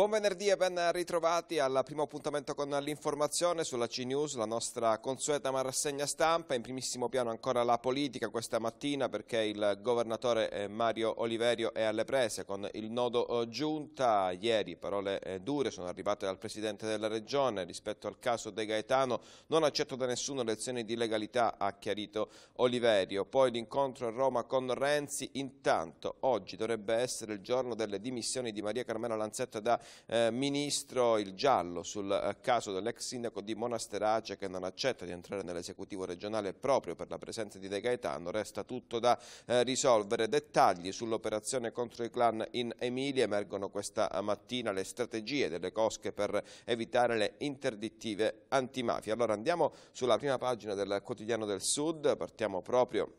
Buon venerdì e ben ritrovati al primo appuntamento con l'informazione sulla CNews, la nostra consueta rassegna stampa. In primissimo piano ancora la politica questa mattina perché il governatore eh, Mario Oliverio è alle prese con il nodo eh, giunta. Ieri parole eh, dure sono arrivate dal presidente della regione rispetto al caso De Gaetano. Non accetto da nessuno lezioni di legalità, ha chiarito Oliverio. Poi l'incontro a Roma con Renzi. Intanto oggi dovrebbe essere il giorno delle dimissioni di Maria Carmela Lanzetta da eh, ministro il giallo sul eh, caso dell'ex sindaco di Monasterace che non accetta di entrare nell'esecutivo regionale proprio per la presenza di De Gaetano. Resta tutto da eh, risolvere. Dettagli sull'operazione contro i clan in Emilia emergono questa eh, mattina le strategie delle cosche per evitare le interdittive antimafia. Allora andiamo sulla prima pagina del quotidiano del Sud, partiamo proprio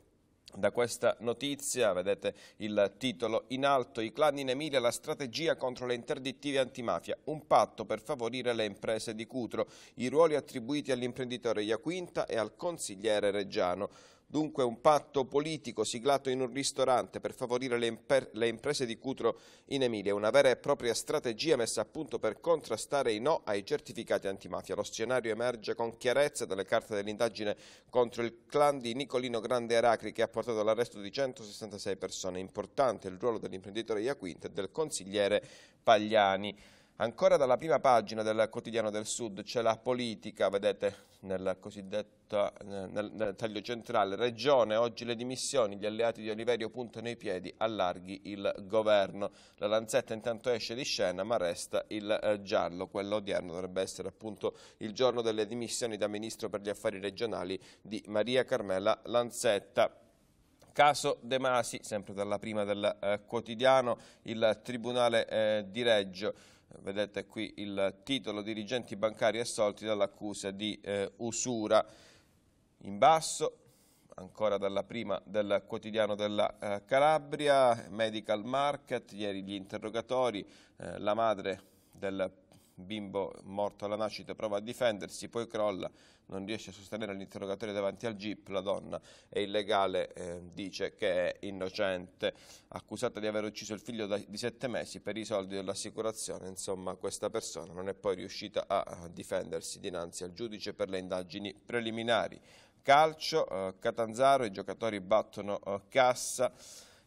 da questa notizia vedete il titolo in alto, i clan in Emilia, la strategia contro le interdittive antimafia, un patto per favorire le imprese di Cutro, i ruoli attribuiti all'imprenditore Iaquinta e al consigliere Reggiano. Dunque un patto politico siglato in un ristorante per favorire le, le, imprese di Cutro in Emilia, una vera e propria strategia messa a punto per contrastare i no ai certificati antimafia. Lo scenario emerge con chiarezza dalle carte dell'indagine contro il clan di Nicolino Grande Aracri che ha portato all'arresto di 166 persone. Importante il ruolo dell'imprenditore Iaquinta e del consigliere Pagliani. Ancora dalla prima pagina del quotidiano del Sud c'è la politica, vedete nel cosiddetto nel, nel taglio centrale, Regione, oggi le dimissioni, gli alleati di Oliverio puntano i piedi, allarghi il governo. La Lanzetta intanto esce di scena ma resta il eh, giallo, quello odierno dovrebbe essere appunto il giorno delle dimissioni da Ministro per gli Affari Regionali di Maria Carmela Lanzetta. Caso De Masi, sempre dalla prima del eh, quotidiano, il Tribunale eh, di Reggio vedete qui il titolo dirigenti bancari assolti dall'accusa di eh, usura. In basso, ancora dalla prima del quotidiano della eh, Calabria, Medical Market, ieri gli interrogatori, eh, la madre del bimbo morto alla nascita prova a difendersi, poi crolla, non riesce a sostenere l'interrogatorio davanti al GIP, la donna è illegale, eh, dice che è innocente, accusata di aver ucciso il figlio da, di sette mesi per i soldi dell'assicurazione, insomma questa persona non è poi riuscita a difendersi dinanzi al giudice per le indagini preliminari. Calcio, eh, Catanzaro, i giocatori battono eh, cassa,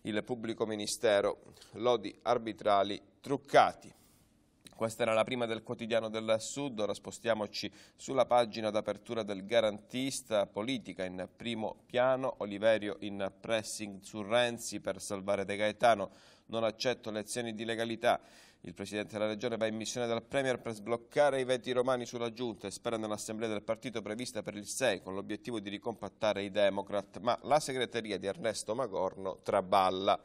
il pubblico ministero, lodi arbitrali truccati. Questa era la prima del quotidiano del Sud, ora spostiamoci sulla pagina d'apertura del garantista, politica in primo piano, Oliverio in pressing su Renzi per salvare De Gaetano, non accetto lezioni di legalità. Il Presidente della Regione va in missione dal Premier per sbloccare i veti romani sulla Giunta e spera nell'assemblea del partito prevista per il 6 con l'obiettivo di ricompattare i Democrat, ma la segreteria di Ernesto Magorno traballa.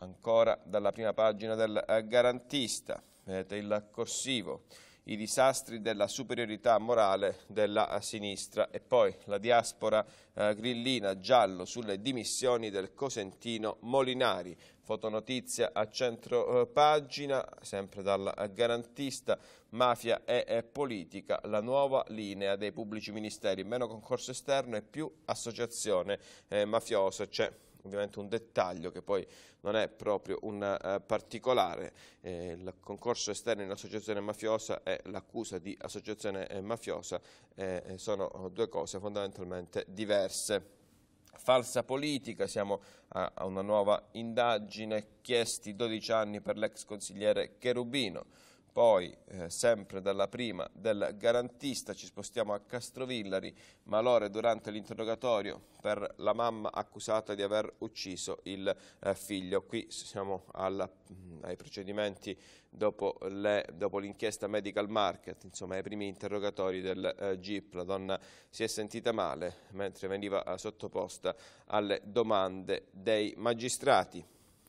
Ancora dalla prima pagina del eh, garantista, vedete il corsivo, i disastri della superiorità morale della eh, sinistra e poi la diaspora eh, grillina giallo sulle dimissioni del Cosentino Molinari. Fotonotizia a centro eh, pagina, sempre dal eh, garantista, mafia e, e politica, la nuova linea dei pubblici ministeri, meno concorso esterno e più associazione eh, mafiosa. C'è ovviamente un dettaglio che poi non è proprio un uh, particolare, eh, il concorso esterno in associazione mafiosa e l'accusa di associazione eh, mafiosa eh, eh sono oh, due cose fondamentalmente diverse. Falsa politica, siamo a, a una nuova indagine, chiesti 12 anni per l'ex consigliere Cherubino. Poi, eh, sempre dalla prima del garantista, ci spostiamo a Castrovillari, Malore durante l'interrogatorio per la mamma accusata di aver ucciso il eh, figlio. Qui siamo alla, mm, ai procedimenti dopo, l'inchiesta Medical Market, insomma ai primi interrogatori del eh, GIP. La donna si è sentita male mentre veniva eh, sottoposta alle domande dei magistrati.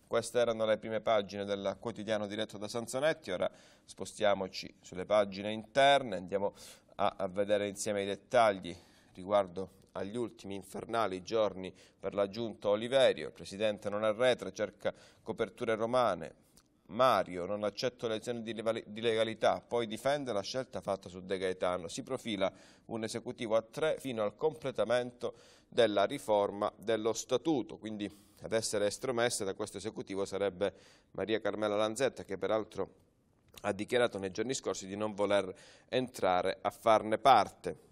Queste erano le prime pagine del quotidiano diretto da Sanzonetti, ora spostiamoci sulle pagine interne, andiamo a, vedere insieme i dettagli riguardo agli ultimi infernali giorni per la giunta Oliverio, il presidente non arretra, cerca coperture romane, Mario, non accetto lezioni di legalità, poi difende la scelta fatta su De Gaetano. Si profila un esecutivo a tre fino al completamento della riforma dello statuto, quindi ad essere estromessa da questo esecutivo sarebbe Maria Carmela Lanzetta che peraltro ha dichiarato nei giorni scorsi di non voler entrare a farne parte.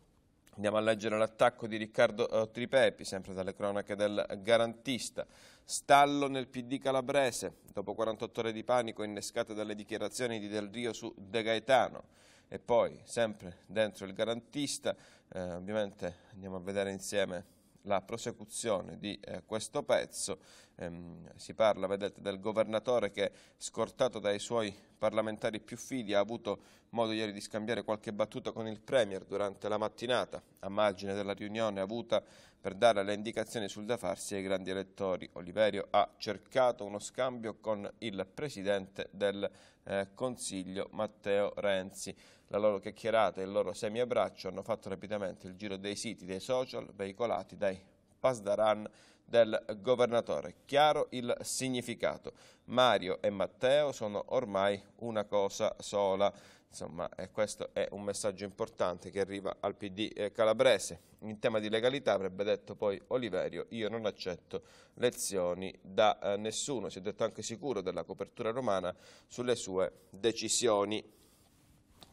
Andiamo a leggere l'attacco di Riccardo eh, Tripepi, sempre dalle cronache del garantista. Stallo nel PD calabrese, dopo 48 ore di panico innescate dalle dichiarazioni di Del Rio su De Gaetano. E poi, sempre dentro il garantista, eh, ovviamente andiamo a vedere insieme la prosecuzione di eh, questo pezzo. Ehm, si parla, vedete, del governatore che, scortato dai suoi parlamentari più fidi, ha avuto modo ieri di scambiare qualche battuta con il Premier durante la mattinata, a margine della riunione avuta per dare le indicazioni sul da farsi ai grandi elettori. Oliverio ha cercato uno scambio con il Presidente del eh, Consiglio, Matteo Renzi. La loro chiacchierata e il loro semiabbraccio hanno fatto rapidamente il giro dei siti, dei social veicolati dai Pasdaran del governatore. Chiaro il significato. Mario e Matteo sono ormai una cosa sola. Insomma, eh, questo è un messaggio importante che arriva al PD eh, calabrese. In tema di legalità avrebbe detto poi Oliverio, io non accetto lezioni da eh, nessuno. Si è detto anche sicuro della copertura romana sulle sue decisioni.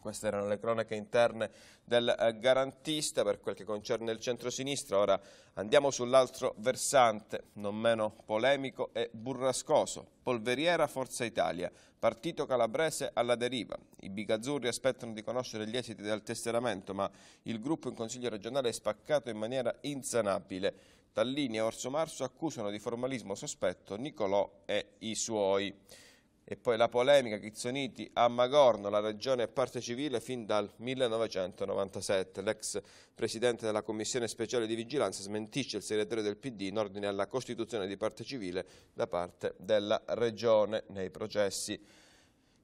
Queste erano le cronache interne del eh, garantista per quel che concerne il centro-sinistra. Ora andiamo sull'altro versante, non meno polemico e burrascoso. Polveriera Forza Italia, partito calabrese alla deriva. I bigazzurri aspettano di conoscere gli esiti del tesseramento, ma il gruppo in Consiglio regionale è spaccato in maniera insanabile. Tallini e Orso Marso accusano di formalismo sospetto Nicolò e i suoi e poi la polemica Chizzoniti a Magorno, la regione è parte civile fin dal 1997. L'ex presidente della commissione speciale di vigilanza smentisce il segretario del PD in ordine alla costituzione di parte civile da parte della regione nei processi.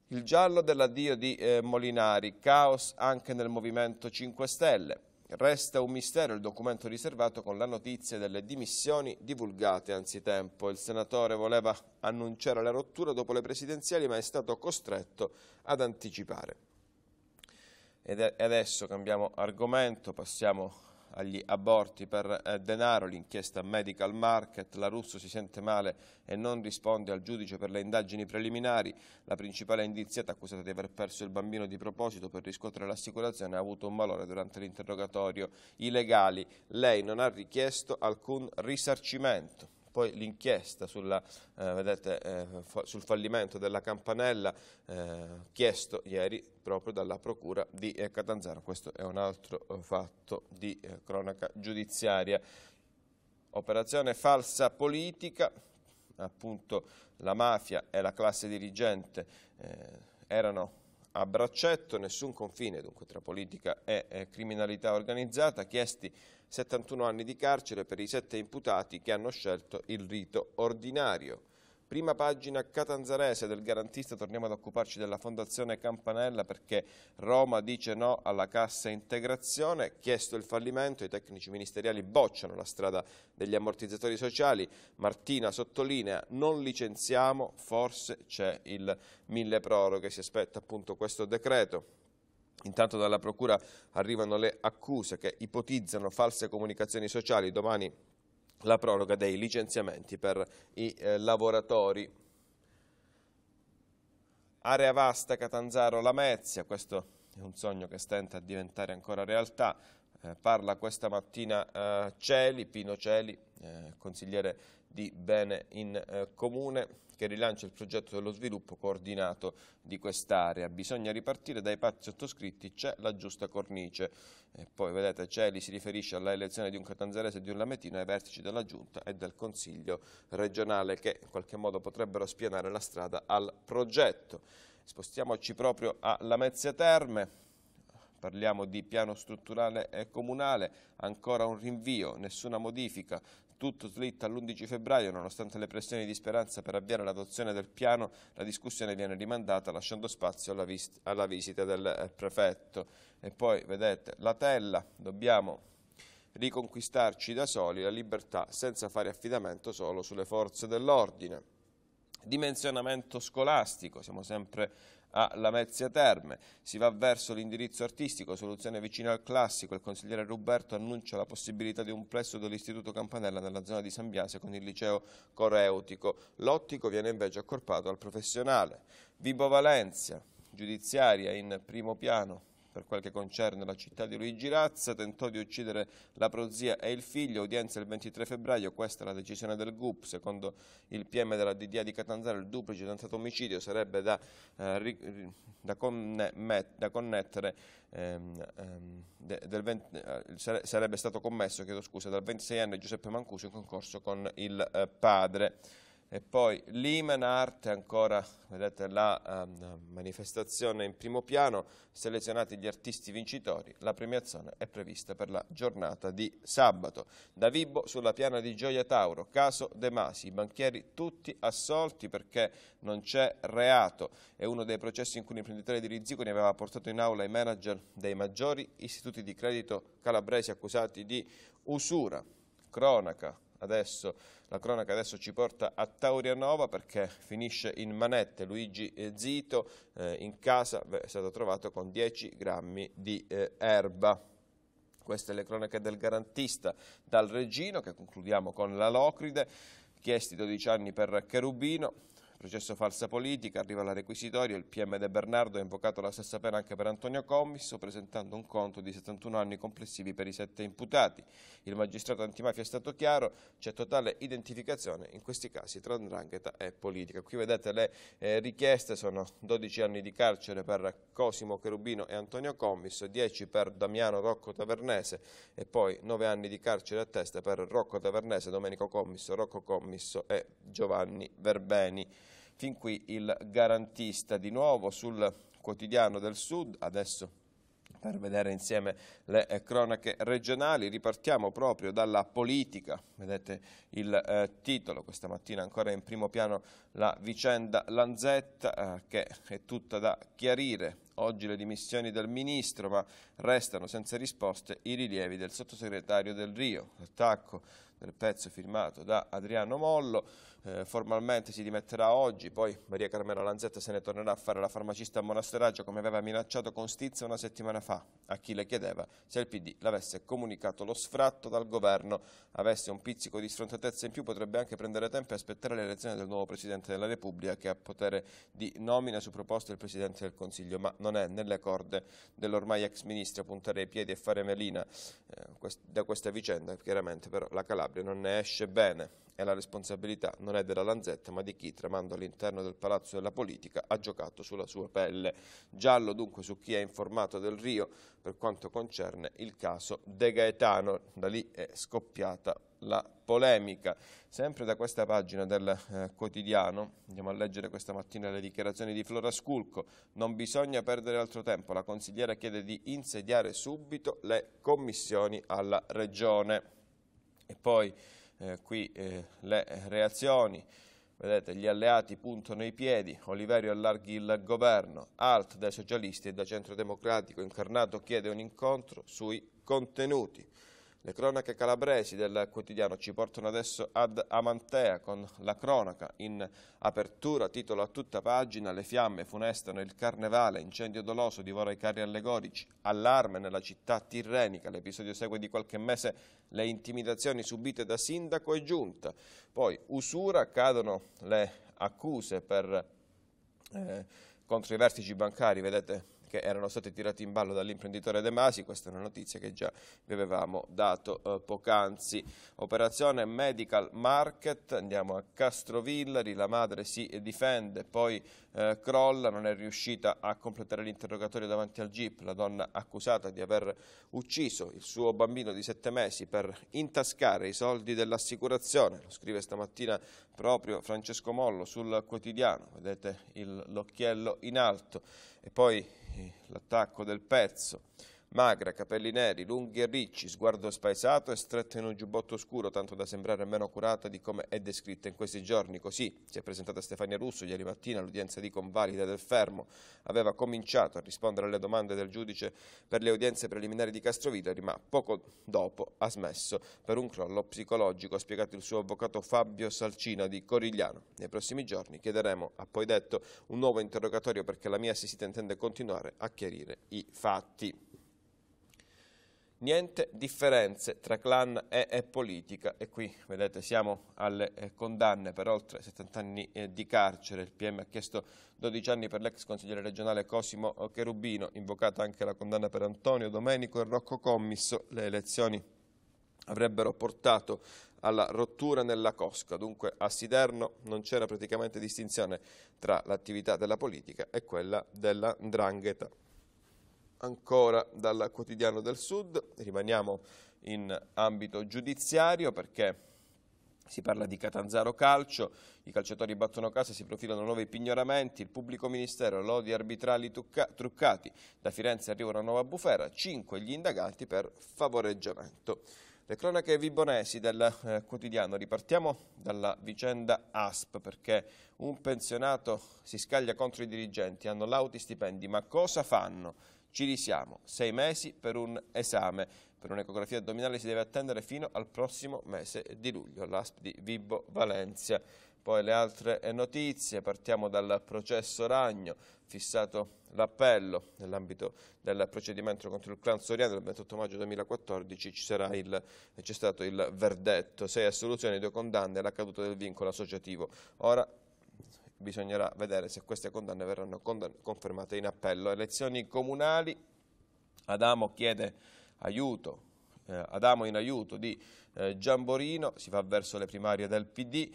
Il giallo dell'addio di eh, Molinari, caos anche nel Movimento 5 Stelle. Resta un mistero il documento riservato con la notizia delle dimissioni divulgate anzitempo. Il senatore voleva annunciare la rottura dopo le presidenziali ma è stato costretto ad anticipare. Ed adesso cambiamo argomento, passiamo agli aborti per eh, denaro, l'inchiesta Medical Market, la Russo si sente male e non risponde al giudice per le indagini preliminari, la principale indiziata accusata di aver perso il bambino di proposito per riscuotere l'assicurazione ha avuto un malore durante l'interrogatorio. I legali, lei non ha richiesto alcun risarcimento poi l'inchiesta eh, eh, fa sul fallimento della campanella eh, chiesto ieri proprio dalla Procura di eh, Catanzaro. Questo è un altro eh, fatto di cronaca giudiziaria. Operazione falsa politica, appunto la mafia e la classe dirigente erano a braccetto, nessun confine dunque tra politica e eh, criminalità organizzata, chiesti 71 anni di carcere per i sette imputati che hanno scelto il rito ordinario. Prima pagina catanzarese del garantista, torniamo ad occuparci della Fondazione Campanella perché Roma dice no alla cassa integrazione, chiesto il fallimento, i tecnici ministeriali bocciano la strada degli ammortizzatori sociali, Martina sottolinea non licenziamo, forse c'è il mille proroghe, si aspetta appunto questo decreto. Intanto dalla Procura arrivano le accuse che ipotizzano false comunicazioni sociali, domani la proroga dei licenziamenti per i eh, lavoratori. Area vasta Catanzaro Lamezia, questo è un sogno che stenta a diventare ancora realtà. Eh, parla questa mattina eh, Celi, Pino Celi, eh, consigliere di bene in eh, comune che rilancia il progetto dello sviluppo coordinato di quest'area. Bisogna ripartire dai patti sottoscritti, c'è la giusta cornice. E poi vedete Celi si riferisce alla elezione di un catanzarese e di un lametino ai vertici della Giunta e del Consiglio regionale che in qualche modo potrebbero spianare la strada al progetto. Spostiamoci proprio a Lamezia Terme. Parliamo di piano strutturale e comunale, ancora un rinvio, nessuna modifica, tutto slitta all'11 febbraio, nonostante le pressioni di Speranza per avviare l'adozione del piano, la discussione viene rimandata lasciando spazio alla, alla visita del eh, prefetto. E poi, vedete, la tella, dobbiamo riconquistarci da soli la libertà senza fare affidamento solo sulle forze dell'ordine. Dimensionamento scolastico, siamo sempre a Lamezia Terme. Si va verso l'indirizzo artistico, soluzione vicina al classico. Il consigliere Ruberto annuncia la possibilità di un plesso dell'Istituto Campanella nella zona di San Biase con il liceo coreutico. L'ottico viene invece accorpato al professionale. Vibo Valencia, giudiziaria in primo piano. Per quel che concerne la città di Luigi Razza, tentò di uccidere la prozia e il figlio, udienza il 23 febbraio, questa è la decisione del GUP, secondo il PM della DDA di Catanzaro il duplice tentato omicidio sarebbe da, eh, da, conne met, da connettere ehm, ehm, de 20, eh, sarebbe stato commesso, chiedo scusa, dal 26enne Giuseppe Mancuso in concorso con il eh, padre e poi Lehman Art, ancora vedete la um, manifestazione in primo piano, selezionati gli artisti vincitori, la premiazione è prevista per la giornata di sabato. Da Vibbo sulla piana di Gioia Tauro, caso De Masi, i banchieri tutti assolti perché non c'è reato, è uno dei processi in cui l'imprenditore di Rizzico ne aveva portato in aula i manager dei maggiori istituti di credito calabresi accusati di usura, cronaca, adesso, la cronaca adesso ci porta a Taurianova perché finisce in manette Luigi eh, Zito eh, in casa beh, è stato trovato con 10 grammi di eh, erba queste le cronache del garantista dal Regino che concludiamo con la Locride. chiesti 12 anni per Cherubino Processo falsa politica, arriva la requisitoria, il PM De Bernardo ha invocato la stessa pena anche per Antonio Commisso, presentando un conto di 71 anni complessivi per i sette imputati. Il magistrato antimafia è stato chiaro, c'è totale identificazione in questi casi tra andrangheta e politica. Qui vedete le eh, richieste, sono 12 anni di carcere per Cosimo Cherubino e Antonio Commisso, 10 per Damiano Rocco Tavernese e poi 9 anni di carcere a testa per Rocco Tavernese, Domenico Commisso, Rocco Commisso e Giovanni Verbeni. Fin qui il garantista di nuovo sul quotidiano del Sud, adesso per vedere insieme le eh, cronache regionali. Ripartiamo proprio dalla politica, vedete il eh, titolo, questa mattina ancora in primo piano la vicenda Lanzetta eh, che è tutta da chiarire. Oggi le dimissioni del ministro, ma restano senza risposte i rilievi del sottosegretario del Rio. L'attacco del pezzo firmato da Adriano Mollo eh, formalmente si dimetterà oggi, poi Maria Carmela Lanzetta se ne tornerà a fare la farmacista a Monasteraggio come aveva minacciato con stizza una settimana fa a chi le chiedeva se il PD l'avesse comunicato lo sfratto dal governo, avesse un pizzico di sfrontatezza in più potrebbe anche prendere tempo e aspettare l'elezione del nuovo Presidente della Repubblica che ha potere di nomina su proposta del Presidente del Consiglio, ma non è nelle corde dell'ormai ex ministro puntare i piedi e fare melina eh, quest da questa vicenda, chiaramente però la Calabria non ne esce bene e la responsabilità non è della Lanzetta ma di chi, tramando all'interno del palazzo della politica, ha giocato sulla sua pelle. Giallo dunque su chi è informato del Rio per quanto concerne il caso De Gaetano, da lì è scoppiata la polemica. Sempre da questa pagina del eh, quotidiano, andiamo a leggere questa mattina le dichiarazioni di Flora Sculco, non bisogna perdere altro tempo, la consigliera chiede di insediare subito le commissioni alla Regione. E poi eh, qui eh, le reazioni, vedete gli alleati puntano i piedi, Oliverio allarghi il governo, Alt dai socialisti e da centro democratico incarnato chiede un incontro sui contenuti. Le cronache calabresi del quotidiano ci portano adesso ad Amantea con la cronaca in apertura, titolo a tutta pagina Le fiamme funestano il carnevale, incendio doloso divora i carri allegorici, allarme nella città tirrenica, l'episodio segue di qualche mese le intimidazioni subite da sindaco e giunta. Poi usura, cadono le accuse per, eh, contro i vertici bancari, vedete che erano stati tirati in ballo dall'imprenditore De Masi, questa è una notizia che già vi avevamo dato eh, poc'anzi. Operazione Medical Market, andiamo a Castrovillari, la madre si difende, poi eh, crolla, non è riuscita a completare l'interrogatorio davanti al GIP, la donna accusata di aver ucciso il suo bambino di 7 mesi per intascare i soldi dell'assicurazione, lo scrive stamattina proprio Francesco Mollo sul quotidiano, vedete l'occhiello in alto e poi l'attacco del pezzo magra, capelli neri, lunghi e ricci, sguardo spaesato e stretta in un giubbotto scuro, tanto da sembrare meno curata di come è descritta in questi giorni. Così si è presentata Stefania Russo ieri mattina all'udienza di convalida del fermo. Aveva cominciato a rispondere alle domande del giudice per le udienze preliminari di Castrovitari, ma poco dopo ha smesso per un crollo psicologico, ha spiegato il suo avvocato Fabio Salcina di Corigliano. Nei prossimi giorni chiederemo, ha poi detto, un nuovo interrogatorio perché la mia assistita intende continuare a chiarire i fatti niente differenze tra clan e, e, politica e qui vedete siamo alle eh, condanne per oltre 70 anni eh, di carcere il PM ha chiesto 12 anni per l'ex consigliere regionale Cosimo eh, Cherubino invocata anche la condanna per Antonio Domenico e Rocco Commisso le elezioni avrebbero portato alla rottura nella cosca, dunque a Siderno non c'era praticamente distinzione tra l'attività della politica e quella della drangheta ancora dal quotidiano del Sud, rimaniamo in ambito giudiziario perché si parla di Catanzaro Calcio, i calciatori battono casa, si profilano nuovi pignoramenti, il pubblico ministero, lodi arbitrali truccati, da Firenze arriva una nuova bufera, 5 gli indagati per favoreggiamento. Le cronache vibonesi del eh, quotidiano, ripartiamo dalla vicenda ASP perché un pensionato si scaglia contro i dirigenti, hanno lauti stipendi, ma cosa fanno? Ci risiamo, sei mesi per un esame. Per un'ecografia addominale si deve attendere fino al prossimo mese di luglio, l'ASP di Vibo Valencia. Poi le altre notizie, partiamo dal processo Ragno, fissato l'appello nell'ambito del procedimento contro il clan Soriano del 28 maggio 2014 c'è stato il verdetto, sei assoluzioni, due condanne e la caduta del vincolo associativo. Ora bisognerà vedere se queste condanne verranno confermate in appello. Elezioni comunali, Adamo chiede aiuto, eh, Adamo in aiuto di eh, Giamborino, si va verso le primarie del PD,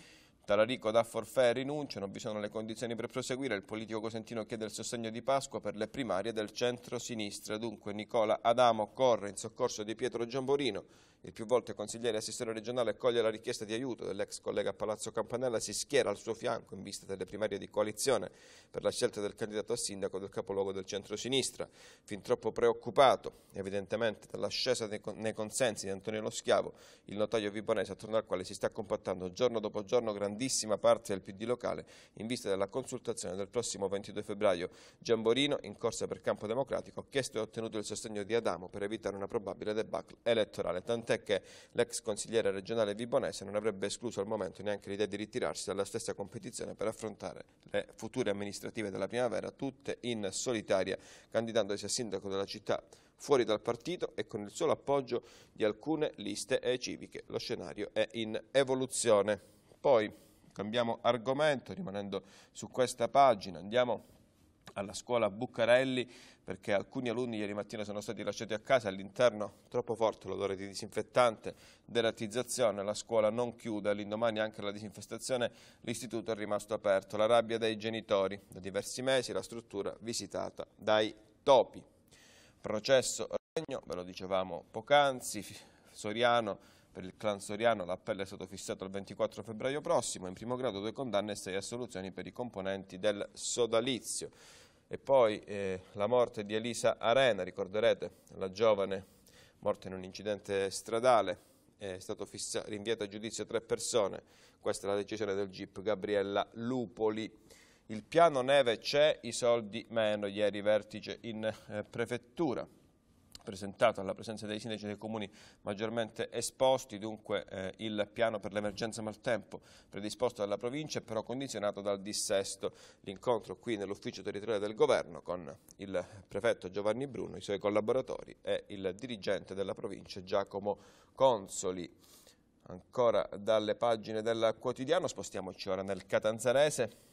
Talarico dà forfè rinuncia, non vi sono le condizioni per proseguire, il politico cosentino chiede il sostegno di Pasqua per le primarie del centro-sinistra, dunque Nicola Adamo corre in soccorso di Pietro Giamborino, il più volte consigliere e assessore regionale coglie la richiesta di aiuto dell'ex collega a Palazzo Campanella, si schiera al suo fianco in vista delle primarie di coalizione per la scelta del candidato a sindaco del capoluogo del centro-sinistra, fin troppo preoccupato evidentemente dall'ascesa nei consensi di Antonio Lo Schiavo, il notaio vibonese attorno al quale si sta compattando giorno dopo giorno grandissimo grandissima parte del PD locale in vista della consultazione del prossimo 22 febbraio. Giamborino, in corsa per campo democratico, ha chiesto e ottenuto il sostegno di Adamo per evitare una probabile debacle elettorale, tant'è che l'ex consigliere regionale Vibonese non avrebbe escluso al momento neanche l'idea di ritirarsi dalla stessa competizione per affrontare le future amministrative della primavera, tutte in solitaria, candidandosi a sindaco della città fuori dal partito e con il solo appoggio di alcune liste civiche. Lo scenario è in evoluzione. Poi cambiamo argomento, rimanendo su questa pagina, andiamo alla scuola Buccarelli perché alcuni alunni ieri mattina sono stati lasciati a casa all'interno troppo forte l'odore di disinfettante, deratizzazione, la scuola non chiude, all'indomani anche la disinfestazione, l'istituto è rimasto aperto, la rabbia dei genitori, da diversi mesi la struttura visitata dai topi. Processo regno, ve lo dicevamo poc'anzi, Soriano per il clan soriano l'appello è stato fissato il 24 febbraio prossimo, in primo grado due condanne e sei assoluzioni per i componenti del sodalizio. E poi eh, la morte di Elisa Arena, ricorderete, la giovane morta in un incidente stradale, è stato fissa, rinviato a giudizio tre persone. Questa è la decisione del GIP Gabriella Lupoli. Il piano neve c'è, i soldi meno, ieri vertice in eh, prefettura presentato alla presenza dei sindaci dei comuni maggiormente esposti, dunque eh, il piano per l'emergenza maltempo predisposto dalla provincia è però condizionato dal dissesto. L'incontro qui nell'ufficio territoriale del governo con il prefetto Giovanni Bruno, i suoi collaboratori e il dirigente della provincia Giacomo Consoli. Ancora dalle pagine del quotidiano spostiamoci ora nel Catanzarese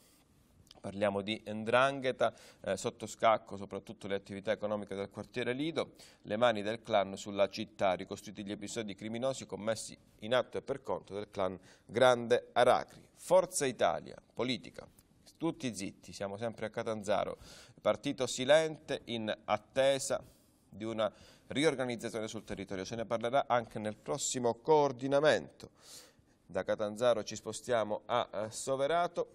Parliamo di Ndrangheta, eh, scacco soprattutto le attività economiche del quartiere Lido, le mani del clan sulla città, ricostruiti gli episodi criminosi commessi in atto e per conto del clan Grande Aracri. Forza Italia, politica, tutti zitti, siamo sempre a Catanzaro, partito silente in attesa di una riorganizzazione sul territorio, se ne parlerà anche nel prossimo coordinamento. Da Catanzaro ci spostiamo a eh, Soverato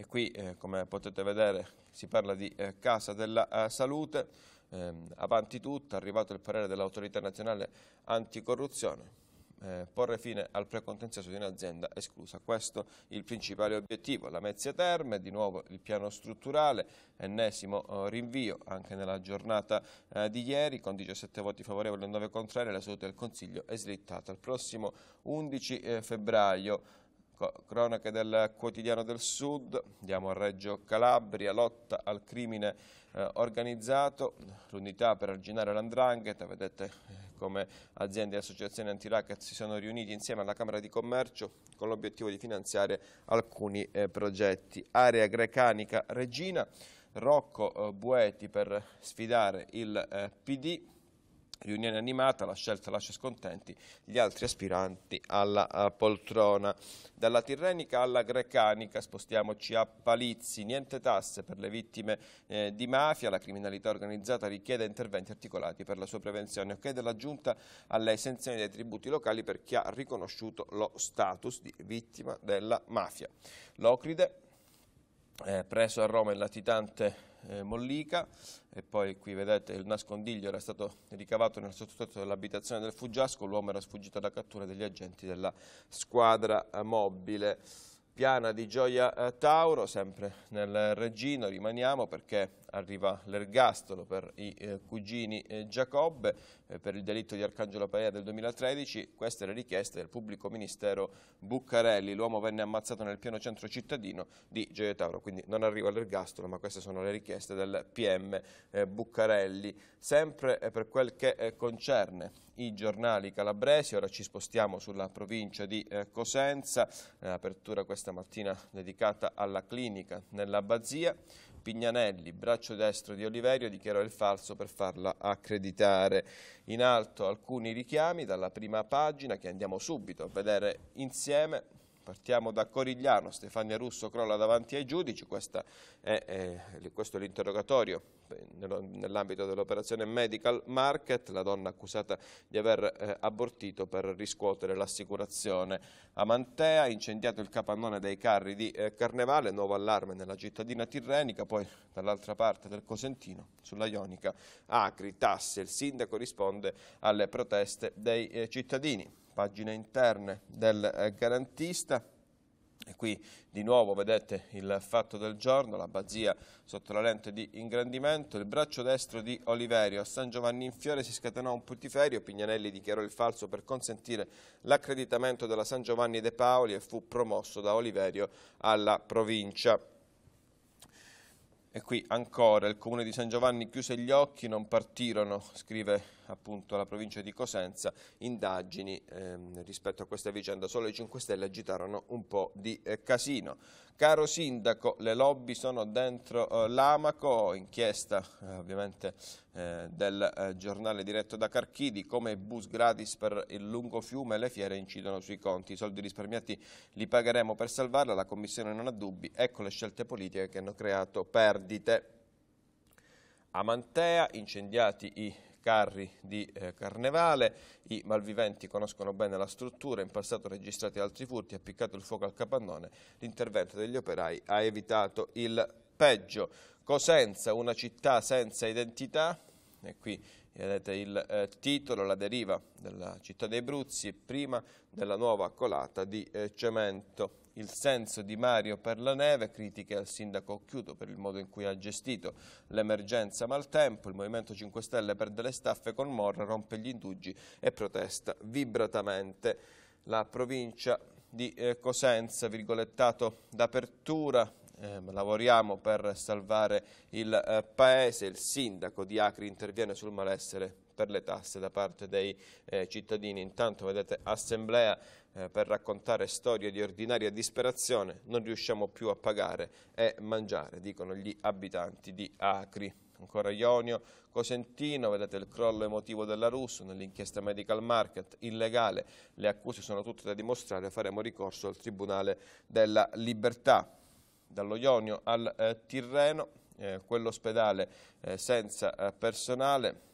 e qui, eh, come potete vedere, si parla di eh, Casa della eh, Salute. Ehm, avanti tutto, è arrivato il parere dell'Autorità Nazionale Anticorruzione. Eh, porre fine al precontenzioso di un'azienda esclusa. Questo è il principale obiettivo. La Mezzia Terme, di nuovo il piano strutturale, ennesimo eh, rinvio anche nella giornata di ieri, con 17 voti favorevoli e 9 contrari, la salute del Consiglio è slittata. Il prossimo 11 febbraio Cronache del quotidiano del Sud, andiamo a Reggio Calabria, lotta al crimine eh, organizzato, l'unità per arginare l'andrangheta, vedete eh, come aziende e associazioni antiracket si sono riuniti insieme alla Camera di Commercio con l'obiettivo di finanziare alcuni eh, progetti. Area grecanica Regina, Rocco eh, Bueti per sfidare il eh, PD, riunione animata, la scelta lascia scontenti gli altri aspiranti alla eh, poltrona. Dalla Tirrenica alla Grecanica spostiamoci a Palizzi, niente tasse per le vittime eh, di mafia, la criminalità organizzata richiede interventi articolati per la sua prevenzione, chiede della giunta alle esenzioni dei tributi locali per chi ha riconosciuto lo status di vittima della mafia. L'Ocride, eh, preso a Roma il latitante eh, Mollica e poi qui vedete il nascondiglio era stato ricavato nel sottostretto dell'abitazione del Fuggiasco, l'uomo era sfuggito alla cattura degli agenti della squadra mobile. Piana di Gioia eh, Tauro, sempre nel Reggino rimaniamo perché arriva l'ergastolo per i eh, cugini eh, Giacobbe eh, per il delitto di Arcangelo Paia del 2013, queste le richieste del pubblico ministero Buccarelli, l'uomo venne ammazzato nel pieno centro cittadino di Gioia Tauro, quindi non arriva l'ergastolo ma queste sono le richieste del PM eh, Buccarelli, sempre eh, per quel che concerne i giornali calabresi. Ora ci spostiamo sulla provincia di eh, Cosenza, apertura questa mattina dedicata alla clinica nell'Abbazia. Pignanelli, braccio destro di Oliverio, dichiarò il falso per farla accreditare. In alto alcuni richiami dalla prima pagina che andiamo subito a vedere insieme Partiamo da Corigliano, Stefania Russo crolla davanti ai giudici, è, eh, questo è l'interrogatorio eh, nell'ambito dell'operazione Medical Market, la donna accusata di aver eh, abortito per riscuotere l'assicurazione. A Mantea, incendiato il capannone dei carri di eh, Carnevale, nuovo allarme nella cittadina tirrenica, poi dall'altra parte del Cosentino, sulla Ionica, Acri, Tasse, il sindaco risponde alle proteste dei eh, cittadini pagine interne del eh, garantista. E qui di nuovo vedete il fatto del giorno, l'abbazia sotto la lente di ingrandimento, il braccio destro di Oliverio. A San Giovanni in Fiore si scatenò un putiferio, Pignanelli dichiarò il falso per consentire l'accreditamento della San Giovanni De Paoli e fu promosso da Oliverio alla provincia. E qui ancora il comune di San Giovanni chiuse gli occhi, non partirono, scrive appunto alla provincia di Cosenza indagini ehm, rispetto a questa vicenda. Solo i 5 Stelle agitarono un po' di eh, casino. Caro Sindaco, le lobby sono dentro eh, l'Amaco, inchiesta eh, ovviamente eh, del eh, giornale diretto da Carchidi, come bus gratis per il lungo fiume, le fiere incidono sui conti, i soldi risparmiati li pagheremo per salvarla, la Commissione non ha dubbi, ecco le scelte politiche che hanno creato perdite. A Mantea incendiati i carri di eh, carnevale, i malviventi conoscono bene la struttura, in passato registrati altri furti, appiccato il fuoco al capannone, l'intervento degli operai ha evitato il peggio. Cosenza, una città senza identità, e qui vedete il eh, titolo, la deriva della città dei Bruzzi, prima della nuova colata di eh, cemento il senso di Mario per la neve, critiche al sindaco Occhiuto per il modo in cui ha gestito l'emergenza maltempo, il Movimento 5 Stelle perde le staffe con Morra, rompe gli indugi e protesta vibratamente. La provincia di eh, Cosenza, virgolettato d'apertura, eh, lavoriamo per salvare il eh, paese, il sindaco di Acri interviene sul malessere per le tasse da parte dei eh, cittadini. Intanto vedete assemblea eh, per raccontare storie di ordinaria disperazione, non riusciamo più a pagare e mangiare, dicono gli abitanti di Acri. Ancora Ionio, Cosentino, vedete il crollo emotivo della Russo nell'inchiesta Medical Market, illegale, le accuse sono tutte da dimostrare, faremo ricorso al Tribunale della Libertà. Dallo Ionio al eh, Tirreno, eh, quell'ospedale eh, senza eh, personale,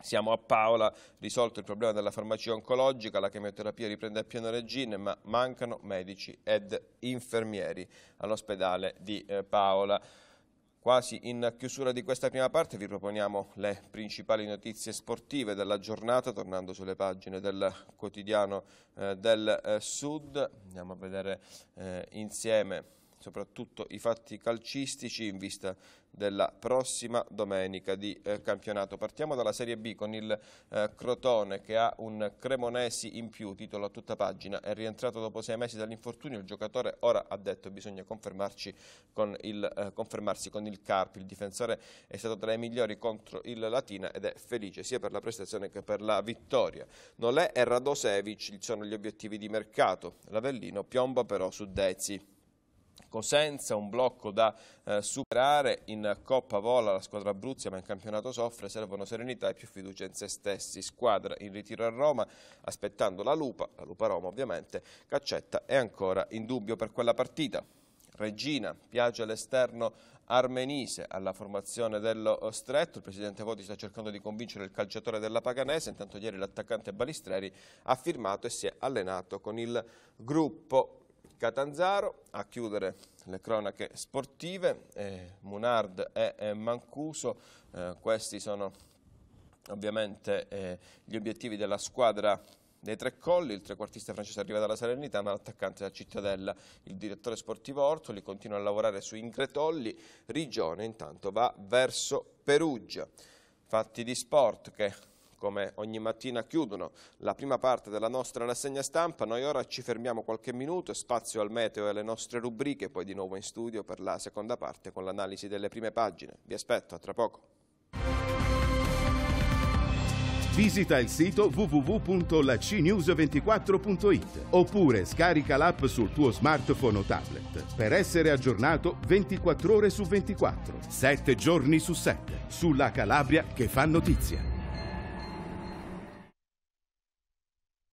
siamo a Paola, risolto il problema della farmacia oncologica, la chemioterapia riprende a pieno regime, ma mancano medici ed infermieri all'ospedale di eh, Paola. Quasi in chiusura di questa prima parte vi proponiamo le principali notizie sportive della giornata, tornando sulle pagine del quotidiano eh, del eh, Sud. Andiamo a vedere eh, insieme soprattutto i fatti calcistici in vista della prossima domenica di eh, campionato. Partiamo dalla Serie B con il eh, Crotone che ha un Cremonesi in più, titolo a tutta pagina, è rientrato dopo sei mesi dall'infortunio, il giocatore ora ha detto bisogna confermarci con il, eh, confermarsi con il Carpi, il difensore è stato tra i migliori contro il Latina ed è felice sia per la prestazione che per la vittoria. Nolè e Radosevic sono gli obiettivi di mercato, l'Avellino piomba però su Dezzi. Cosenza, un blocco da eh, superare, in Coppa vola la squadra Abruzia ma in campionato soffre, servono serenità e più fiducia in se stessi, squadra in ritiro a Roma aspettando la Lupa, la Lupa Roma ovviamente, Caccetta è ancora in dubbio per quella partita. Regina, piace all'esterno armenise alla formazione dello stretto. Il presidente Voti sta cercando di convincere il calciatore della Paganese. Intanto ieri l'attaccante Balistreri ha firmato e si è allenato con il gruppo Catanzaro. A chiudere le cronache sportive, eh, Munard e Mancuso, eh, questi sono ovviamente eh, gli obiettivi della squadra dei tre colli, il trequartista francese arriva dalla ma l'attaccante da Cittadella, il direttore sportivo Ortoli continua a lavorare su Ingretolli, Rigione intanto va verso Perugia. Fatti di sport che come ogni mattina chiudono la prima parte della nostra rassegna stampa. Noi ora ci fermiamo qualche minuto, spazio al meteo e alle nostre rubriche, poi di nuovo in studio per la seconda parte con l'analisi delle prime pagine. Vi aspetto, a tra poco. Visita il sito www.lacnews24.it oppure scarica l'app sul tuo smartphone o tablet per essere aggiornato 24 ore su 24, 7 giorni su 7, sulla Calabria che fa notizia.